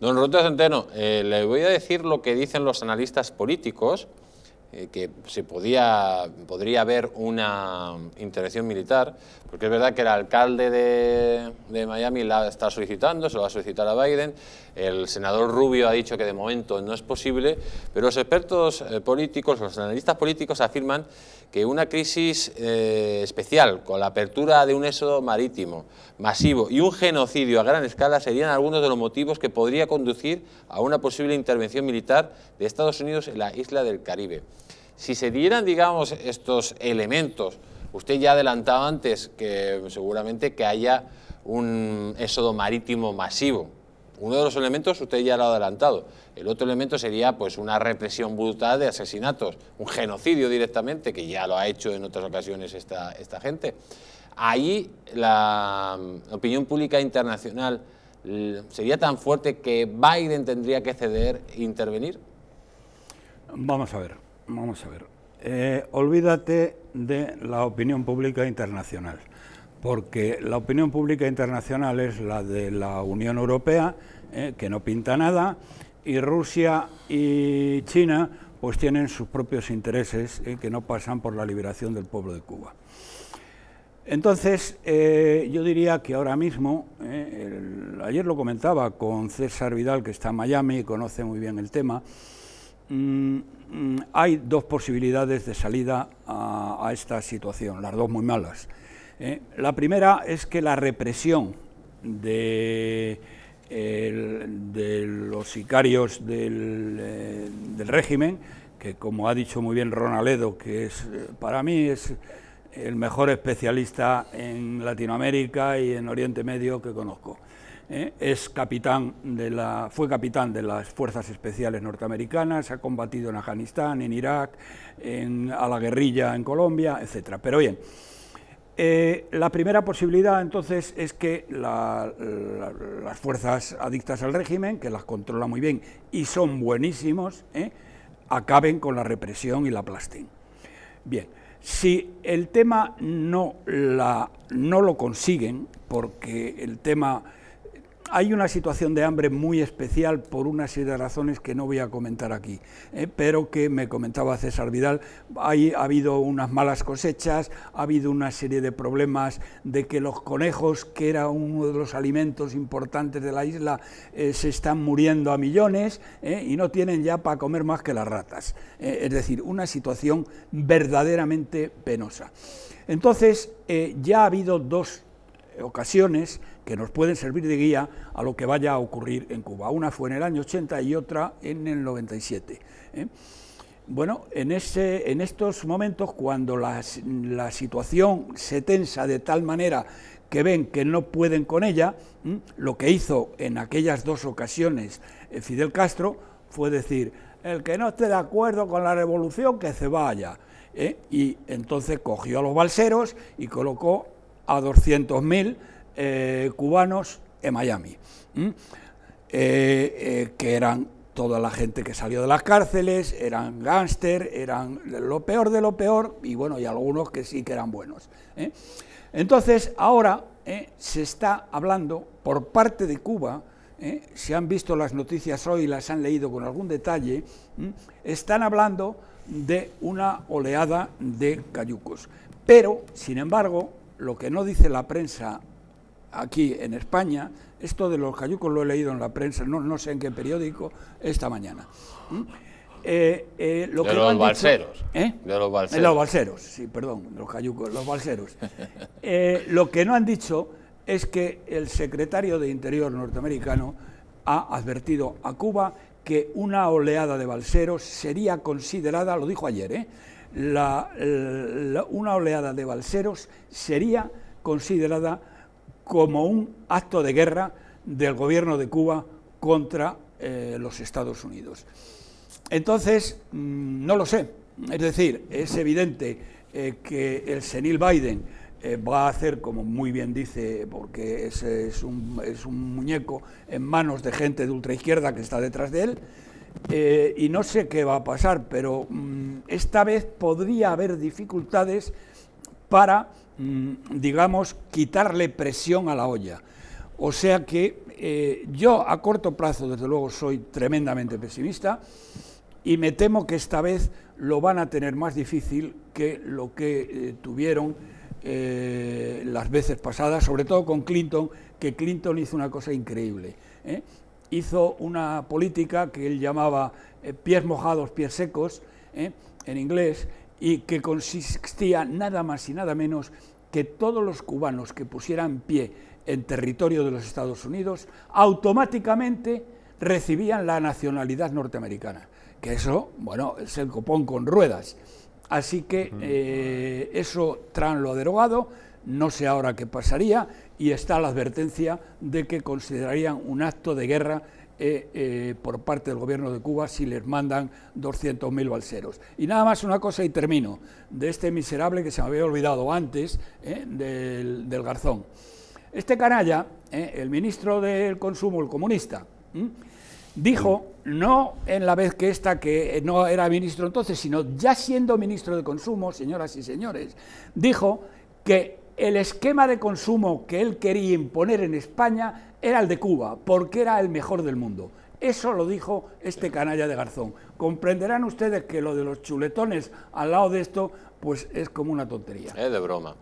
Don Roberto Centeno, eh, le voy a decir lo que dicen los analistas políticos, eh, que se podía, podría haber una intervención militar, porque es verdad que el alcalde de, Miami la está solicitando, se lo va a solicitar a Biden, el senador Rubio ha dicho que de momento no es posible, pero los expertos eh, políticos, los analistas políticos afirman que una crisis eh, especial, con la apertura de un éxodo marítimo masivo y un genocidio a gran escala, serían algunos de los motivos que podría conducir a una posible intervención militar de Estados Unidos en la isla del Caribe. Si se dieran, digamos, estos elementos, usted ya adelantaba antes que seguramente que haya un éxodo marítimo masivo, uno de los elementos usted ya lo ha adelantado. El otro elemento sería pues una represión brutal de asesinatos, un genocidio directamente, que ya lo ha hecho en otras ocasiones esta, gente. Ahí mm, la opinión pública internacional mm, sería tan fuerte que Biden tendría que ceder e intervenir. Vamos a ver, vamos a ver. Eh, olvídate de la opinión pública internacional porque la opinión pública internacional es la de la Unión Europea, eh, que no pinta nada, y Rusia y China pues tienen sus propios intereses eh, que no pasan por la liberación del pueblo de Cuba. Entonces, eh, yo diría que ahora mismo, ayer lo comentaba con César Vidal, que está en Miami y conoce muy bien el tema, mm, mm, hay dos posibilidades de salida a esta situación, las dos muy malas. ¿eh? la primera es que la represión de, los sicarios eh, del, régimen, que como ha dicho muy bien Ronaledo, que es eh, para mí es el mejor especialista en Latinoamérica y en Oriente Medio que conozco. es capitán de la, fue capitán de las Fuerzas Especiales Norteamericanas, ha combatido en Afganistán, en Irak, a la guerrilla en Colombia, etc. Pero bien, eh, la primera posibilidad entonces es que las fuerzas adictas al régimen, que las controla muy bien y son buenísimos, ¿eh? acaben con la represión y la plastín Bien, si el tema no, la, no lo consiguen, porque el tema hay una situación de hambre muy especial por una serie de razones que no voy a comentar aquí, ¿eh? pero que me comentaba César Vidal, hay, ha habido unas malas cosechas, ha habido una serie de problemas de que los conejos, que era uno de los alimentos importantes de la isla, eh, se están muriendo a millones ¿eh? y no tienen ya para comer más que las ratas. es decir, una situación verdaderamente penosa. Entonces, ya ha habido dos ocasiones que nos pueden servir de guía a lo que vaya a ocurrir en Cuba. Una fue en el año 80 y otra en el 97. ¿eh? Bueno, en, ese, en estos momentos, cuando la, situación se tensa de tal manera que ven que no pueden con ella, lo que hizo en aquellas dos ocasiones eh, Fidel Castro fue decir, el que no esté de acuerdo con la revolución, que se vaya. ¿eh? Y entonces cogió a los balseros y colocó a 200.000 eh, cubanos en Miami, eh, eh, que eran toda la gente que salió de las cárceles, eran gángster, eran lo peor de lo peor, y bueno, y algunos que sí que eran buenos. Entonces, ahora se está hablando por parte de Cuba, si han visto las noticias hoy, las han leído con algún detalle, están hablando de una oleada de cayucos. Pero, sin embargo, lo que no dice la prensa aquí en España, esto de los cayucos lo he leído en la prensa, no, no sé en qué periódico, esta mañana. de, los balseros, de los balseros. los balseros, sí, perdón, los cayucos, los balseros. Eh, lo que no han dicho es que el secretario de Interior norteamericano ha advertido a Cuba que una oleada de balseros sería considerada, lo dijo ayer, eh. una oleada de balseros sería considerada como un acto de guerra del gobierno de Cuba contra eh, los Estados Unidos. Entonces, mm, no lo sé. Es decir, es evidente eh, que el senil Biden eh, va a hacer, como muy bien dice, porque es, un, muñeco en manos de gente de ultraizquierda que está detrás de él, y no sé qué va a pasar, pero mm, esta vez podría haber dificultades para Mm, digamos, quitarle presión a la olla. O sea que eh, yo a corto plazo, desde luego, soy tremendamente pesimista y me temo que esta vez lo van a tener más difícil que lo que eh, tuvieron eh, las veces pasadas, sobre todo con Clinton, que Clinton hizo una cosa increíble. Hizo una política que él llamaba pies mojados, pies secos, en inglés, y que consistía nada más y nada menos que todos los cubanos que pusieran pie en territorio de los Estados Unidos automáticamente recibían la nacionalidad norteamericana, que eso, bueno, es el copón con ruedas. Así que eh, eso Trump lo ha derogado, no sé ahora qué pasaría, y está la advertencia de que considerarían un acto de guerra eh, eh, por parte del gobierno de Cuba si les mandan 200.000 balseros. Y nada más una cosa y termino, de este miserable que se me había olvidado antes, eh, del, del, Garzón. Este canalla, el ministro del Consumo, el comunista, dijo, no en la vez que esta que no era ministro entonces, sino ya siendo ministro de Consumo, señoras y señores, dijo que el esquema de consumo que él quería imponer en España era el de Cuba, porque era el mejor del mundo. Eso lo dijo este canalla de Garzón. Comprenderán ustedes que lo de los chuletones al lado de esto, pues es como una tontería. Es de broma.